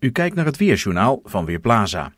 U kijkt naar het Weerjournaal van Weerplaza.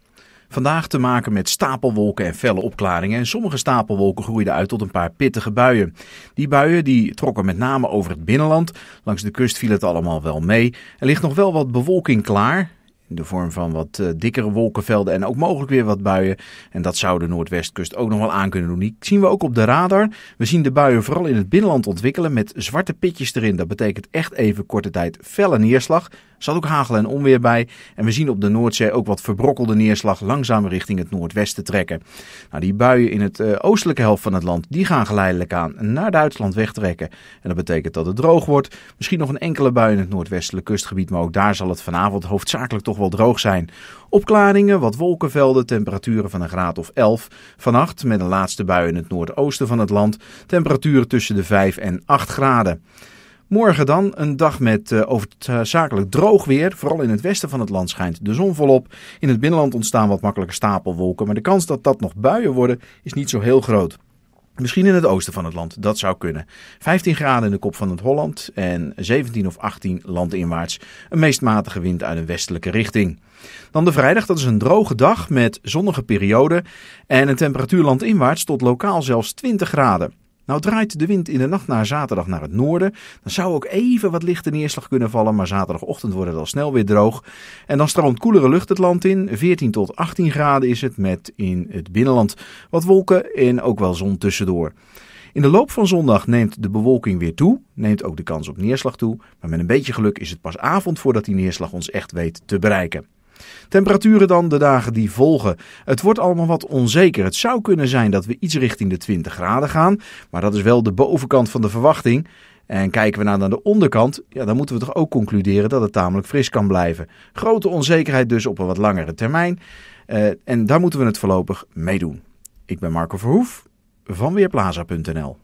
Vandaag te maken met stapelwolken en felle opklaringen. En sommige stapelwolken groeiden uit tot een paar pittige buien. Die buien die trokken met name over het binnenland. Langs de kust viel het allemaal wel mee. Er ligt nog wel wat bewolking klaar. In de vorm van wat eh, dikkere wolkenvelden en ook mogelijk weer wat buien. En dat zou de Noordwestkust ook nog wel aan kunnen doen. Die zien we ook op de radar. We zien de buien vooral in het binnenland ontwikkelen met zwarte pitjes erin. Dat betekent echt even korte tijd felle neerslag zat ook hagel en onweer bij. En we zien op de Noordzee ook wat verbrokkelde neerslag langzaam richting het noordwesten trekken. Nou, die buien in het eh, oostelijke helft van het land die gaan geleidelijk aan naar Duitsland wegtrekken. En dat betekent dat het droog wordt. Misschien nog een enkele bui in het noordwestelijke kustgebied, maar ook daar zal het vanavond hoofdzakelijk toch wel droog zijn. Opklaringen, wat wolkenvelden, temperaturen van een graad of 11. Vannacht met een laatste bui in het noordoosten van het land, temperaturen tussen de 5 en 8 graden. Morgen dan een dag met eh, overzakelijk eh, droog weer. Vooral in het westen van het land schijnt de zon volop. In het binnenland ontstaan wat makkelijke stapelwolken. Maar de kans dat dat nog buien worden is niet zo heel groot. Misschien in het oosten van het land, dat zou kunnen. 15 graden in de kop van het Holland en 17 of 18 landinwaarts. Een meest matige wind uit een westelijke richting. Dan de vrijdag, dat is een droge dag met zonnige periode en een temperatuur landinwaarts tot lokaal zelfs 20 graden. Nou draait de wind in de nacht naar zaterdag naar het noorden. Dan zou ook even wat lichte neerslag kunnen vallen, maar zaterdagochtend wordt het al snel weer droog. En dan stroomt koelere lucht het land in. 14 tot 18 graden is het met in het binnenland wat wolken en ook wel zon tussendoor. In de loop van zondag neemt de bewolking weer toe, neemt ook de kans op neerslag toe, maar met een beetje geluk is het pas avond voordat die neerslag ons echt weet te bereiken. Temperaturen dan de dagen die volgen. Het wordt allemaal wat onzeker. Het zou kunnen zijn dat we iets richting de 20 graden gaan. Maar dat is wel de bovenkant van de verwachting. En kijken we nou naar de onderkant, ja, dan moeten we toch ook concluderen dat het tamelijk fris kan blijven. Grote onzekerheid dus op een wat langere termijn. Eh, en daar moeten we het voorlopig mee doen. Ik ben Marco Verhoef van Weerplaza.nl.